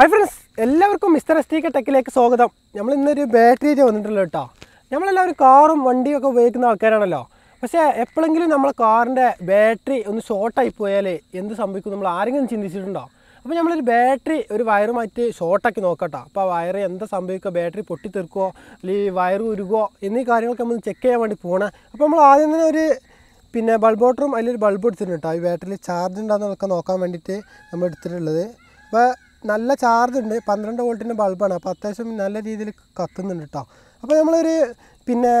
high friends എല്ലാവർക്കും mister S T K ടെക്കിലേക്ക് സ്വാഗതം നമ്മൾ ഇന്നൊരു ബാറ്ററിയിൽ വന്നിട്ടുള്ളത് കേട്ടോ നമ്മളെല്ലാവരും കാറും വണ്ടിയും ഒക്കെ ഉപയോഗിക്കുന്ന ആൾക്കാരാണല്ലോ പക്ഷേ എപ്പോഴെങ്കിലും നമ്മളെ കാറിൻ്റെ ബാറ്ററി ഒന്ന് ഷോർട്ടായി പോയാൽ എന്ത് സംഭവിക്കും നമ്മൾ ആരെങ്കിലും ചിന്തിച്ചിട്ടുണ്ടോ അപ്പോൾ നമ്മളൊരു ബാറ്ററി ഒരു മാറ്റി ഷോർട്ടാക്കി നോക്കട്ടോ അപ്പോൾ വയറ് എന്താ സംഭവിക്കുക ബാറ്ററി പൊട്ടിത്തെറുക്കുമോ അല്ലെങ്കിൽ വയർ ഉരുകുമോ എന്നീ കാര്യങ്ങളൊക്കെ നമ്മൾ ചെക്ക് ചെയ്യാൻ വേണ്ടി പോകണം അപ്പോൾ നമ്മൾ ആദ്യം തന്നെ ഒരു പിന്നെ ബൾബ് ബോട്ടറും അതിലൊരു ബൾബ് എടുത്തിട്ടുണ്ട് കേട്ടോ ഈ ബാറ്ററിയിൽ ചാർജ് എന്നൊക്കെ നോക്കാൻ വേണ്ടിയിട്ട് നമ്മൾ എടുത്തിട്ടുള്ളത് അപ്പോൾ നല്ല ചാർജ് ഉണ്ട് പന്ത്രണ്ട് വോൾട്ടിൻ്റെ ബൾബാണ് അപ്പോൾ അത്യാവശ്യം നല്ല രീതിയിൽ കത്തുന്നുണ്ട് കേട്ടോ അപ്പോൾ നമ്മളൊരു പിന്നെ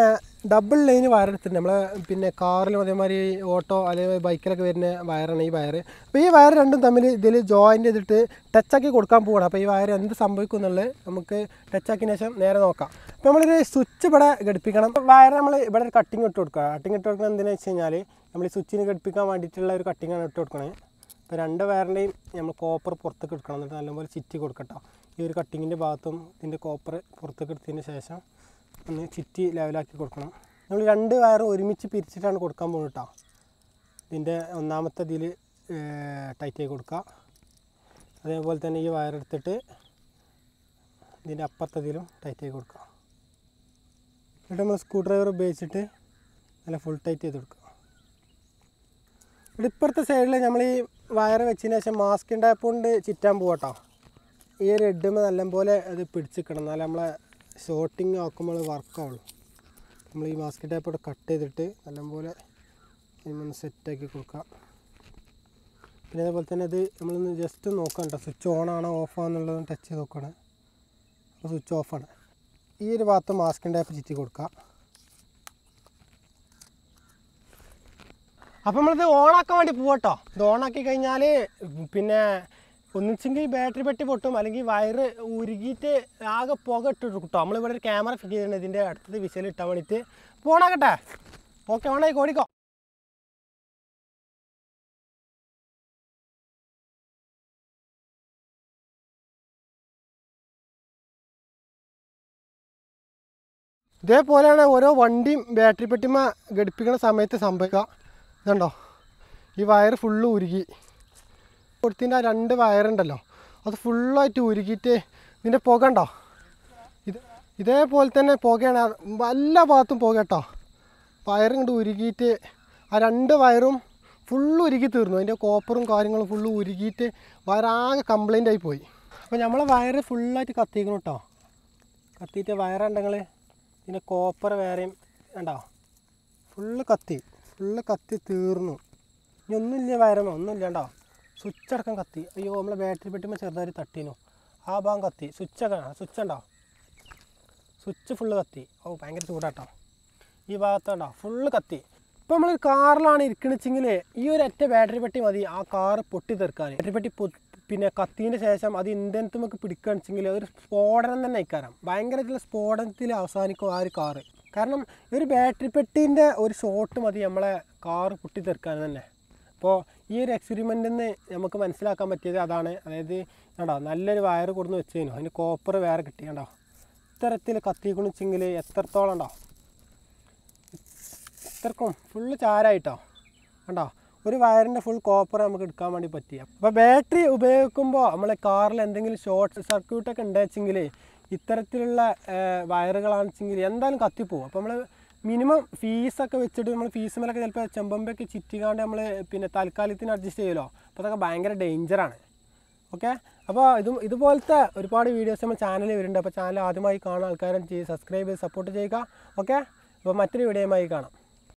ഡബിൾ ലൈന് വയർ എടുത്തിട്ടുണ്ട് നമ്മൾ പിന്നെ കാറിലും അതേമാതിരി ഓട്ടോ അല്ലെങ്കിൽ ബൈക്കിലൊക്കെ വരുന്ന വയറാണ് ഈ വയർ അപ്പോൾ ഈ വയർ രണ്ടും തമ്മിൽ ഇതിൽ ജോയിൻ്റ് ചെയ്തിട്ട് ടച്ചാക്കി കൊടുക്കാൻ പോവുകയാണ് അപ്പോൾ ഈ വയർ എന്ത് സംഭവിക്കും എന്നുള്ളത് നമുക്ക് ടച്ചാക്കിന് ശേഷം നേരെ നോക്കാം അപ്പോൾ നമ്മളൊരു സ്വിച്ച് ഇവിടെ ഘടിപ്പിക്കണം വയർ നമ്മൾ ഇവിടെ ഒരു കട്ടിങ് ഇട്ട് കൊടുക്കുക കട്ടിങ് ഇട്ട് കൊടുക്കുന്നത് എന്തിനാണെന്ന് വെച്ച് കഴിഞ്ഞാൽ നമ്മൾ ഈ സ്വിച്ചിന് ഘടിപ്പിക്കാൻ വേണ്ടിയിട്ടുള്ള ഒരു കട്ടിങ്ങാണ് ഇട്ട് കൊടുക്കുന്നത് അപ്പോൾ രണ്ട് വയറിൻ്റെയും നമ്മൾ കോപ്പർ പുറത്തേക്ക് എടുക്കണം എന്നിട്ട് നല്ലപോലെ ചിറ്റി കൊടുക്കട്ടോ ഈ ഒരു കട്ടിങ്ങിൻ്റെ ഭാഗത്തും ഇതിൻ്റെ കോപ്പർ പുറത്തേക്ക് എടുത്തതിന് ശേഷം ഒന്ന് ചിറ്റി ലെവലാക്കി കൊടുക്കണം നമ്മൾ രണ്ട് വയർ ഒരുമിച്ച് പിരിച്ചിട്ടാണ് കൊടുക്കാൻ പോകുന്നത് കേട്ടോ ഇതിൻ്റെ ഒന്നാമത്തെ ഇതിൽ ടൈറ്റായി കൊടുക്കുക അതേപോലെ തന്നെ ഈ വയർ എടുത്തിട്ട് ഇതിൻ്റെ ടൈറ്റ് ടൈറ്റായി കൊടുക്കുക എന്നിട്ട് നമ്മൾ സ്ക്രൂ ഡ്രൈവർ ഉപയോഗിച്ചിട്ട് നല്ല ഫുൾ ടൈറ്റ് ചെയ്ത് കൊടുക്കുക ഇപ്പുറത്തെ സൈഡിൽ നമ്മൾ ഈ വയർ വെച്ചതിന് ശേഷം മാസ്കിൻ്റെ കൊണ്ട് ചിറ്റാൻ പോകട്ടോ ഈ റെഡുമ നല്ലപോലെ അത് പിടിച്ചിക്കണം എന്നാലും നമ്മളെ ഷോട്ടിങ് ആക്കുമ്പോൾ വർക്കാവുള്ളൂ നമ്മൾ ഈ മാസ്ക് ടൈപ്പോടെ കട്ട് ചെയ്തിട്ട് നല്ലപോലെ ഇതിനൊന്ന് സെറ്റാക്കി കൊടുക്കാം പിന്നെ അതേപോലെ തന്നെ ഇത് നമ്മളൊന്ന് ജസ്റ്റ് നോക്കണ്ട സ്വിച്ച് ഓണാണോ ഓഫ് എന്നുള്ളതൊന്ന് ടച്ച് ചെയ്ത് നോക്കണേ അപ്പോൾ സ്വിച്ച് ഓഫാണ് ഈ ഒരു ഭാഗത്ത് മാസ്കിൻ ടൈപ്പ് ചുറ്റി കൊടുക്കാം അപ്പം നമ്മളിത് ഓണാക്കാൻ വേണ്ടി പോവട്ടോ ഇത് ഓണാക്കി കഴിഞ്ഞാൽ പിന്നെ ഒന്നിച്ചെങ്കിൽ ബാറ്ററി പെട്ടി പൊട്ടും അല്ലെങ്കിൽ വയറ് ഉരുകിയിട്ട് ആകെ പുക ഇട്ടിട്ട് നമ്മൾ നമ്മളിവിടെ ഒരു ക്യാമറ ഫിറ്റ് ചെയ്തിട്ടുണ്ട് ഇതിൻ്റെ അടുത്തത് വിശലിൽ ഇട്ടാൻ വേണ്ടിയിട്ട് പോണാക്കട്ടെ ഓക്കെ ഓണായി കോടിക്കോ ഇതേപോലെയാണ് ഓരോ വണ്ടിയും ബാറ്ററി പെട്ടിമ ഘടിപ്പിക്കുന്ന സമയത്ത് സംഭവിക്കുക ഇതുണ്ടോ ഈ വയർ ഫുള്ള് ഉരുകി കൊടുത്തിൻ്റെ ആ രണ്ട് വയറുണ്ടല്ലോ അത് ഫുള്ളായിട്ട് ഉരുകിയിട്ട് ഇതിൻ്റെ പുക ഉണ്ടോ ഇത് ഇതേപോലെ തന്നെ പുകയാണ് എല്ലാ ഭാഗത്തും പുക കേട്ടോ വയറും കൊണ്ട് ഉരുകിയിട്ട് ആ രണ്ട് വയറും ഫുള്ള് ഉരുകി തീർന്നു അതിൻ്റെ കോപ്പറും കാര്യങ്ങളും ഫുള്ള് ഉരുകിയിട്ട് വയറാകെ കംപ്ലൈൻ്റ് ആയി പോയി അപ്പോൾ നമ്മളെ വയറ് ഫുള്ളായിട്ട് കത്തിക്കണം കേട്ടോ കത്തിയിട്ട് വയറുണ്ടെങ്കിൽ ഇതിൻ്റെ കോപ്പർ വേറെയും ഉണ്ടോ ഫുള്ള് കത്തി ഫുള്ള് കത്തി തീർന്നു ഇനി ഒന്നുമില്ല വയറമോ ഒന്നുമില്ലാണ്ടോ സ്വിച്ച് അടക്കം കത്തി അയ്യോ നമ്മളെ ബാറ്ററി പെട്ടിമ ചെറുതായി തട്ടിനു ആ ഭാഗം കത്തി സ്വിച്ച് സ്വിച്ച് ഉണ്ടോ സ്വിച്ച് ഫുള്ള് കത്തി ഓ ഭയങ്കര ചൂടാട്ടോ ഈ ഭാഗത്തുണ്ടോ ഫുള്ള് കത്തി ഇപ്പോൾ നമ്മൾ കാറിലാണ് ഇരിക്കണെച്ചെങ്കിൽ ഈ ഒരു ഒറ്റ ബാറ്ററി പെട്ടി മതി ആ കാർ പൊട്ടി തീർക്കാൻ ബാറ്ററി പെട്ടി പിന്നെ കത്തീൻ്റെ ശേഷം അത് ഇന്ധനത്തുമൊക്കെ നമുക്ക് പിടിക്കുകയാണെച്ചെങ്കിൽ ഒരു സ്ഫോടനം തന്നെ അയക്കാറാം ഭയങ്കരത്തിലുള്ള സ്ഫോടനത്തിൽ അവസാനിക്കും ആ ഒരു കാറ് കാരണം ഈ ഒരു ബാറ്ററി പെട്ടീൻ്റെ ഒരു ഷോട്ട് മതി നമ്മളെ കാറ് പൊട്ടിത്തെറുക്കാൻ തന്നെ അപ്പോൾ ഈ ഒരു എക്സ്പെരിമെൻറ്റിൽ നിന്ന് നമുക്ക് മനസ്സിലാക്കാൻ പറ്റിയത് അതാണ് അതായത് കണ്ടോ നല്ലൊരു വയർ കൊടുന്ന് വെച്ചതിനു അതിന് കോപ്പർ വേറെ കിട്ടി കണ്ടോ ഇത്തരത്തിൽ കത്തിക്കുണിച്ചെങ്കിൽ എത്രത്തോളം ഉണ്ടോ ഇത്രക്കും ഫുള്ള് ചാരായിട്ടോ കണ്ടോ ഒരു വയറിൻ്റെ ഫുൾ കോപ്പർ നമുക്ക് എടുക്കാൻ വേണ്ടി പറ്റി അപ്പോൾ ബാറ്ററി ഉപയോഗിക്കുമ്പോൾ നമ്മളെ കാറിൽ എന്തെങ്കിലും ഷോർട്ട് സർക്യൂട്ടൊക്കെ ഉണ്ടാച്ചെങ്കിൽ ഇത്തരത്തിലുള്ള വയറുകളാണെച്ചെങ്കിൽ എന്തായാലും കത്തിപ്പോവും അപ്പോൾ നമ്മൾ മിനിമം ഫീസൊക്കെ വെച്ചിട്ട് നമ്മൾ ഫീസ് മേലൊക്കെ ചിലപ്പോൾ ചെമ്പമ്പൊക്കെ ചിറ്റിക്കാണ്ട് നമ്മൾ പിന്നെ തൽക്കാലത്തിന് അഡ്ജസ്റ്റ് ചെയ്യുമല്ലോ അപ്പോൾ അതൊക്കെ ഭയങ്കര ഡേഞ്ചറാണ് ഓക്കെ അപ്പോൾ ഇതും ഇതുപോലത്തെ ഒരുപാട് വീഡിയോസ് നമ്മൾ ചാനലിൽ വരുന്നുണ്ട് അപ്പോൾ ചാനൽ ആദ്യമായി കാണാൻ ആൾക്കാരും സബ്സ്ക്രൈബ് ചെയ്ത് സപ്പോർട്ട് ചെയ്യുക ഓക്കെ അപ്പോൾ മറ്റൊരു വീഡിയോയുമായി കാണാം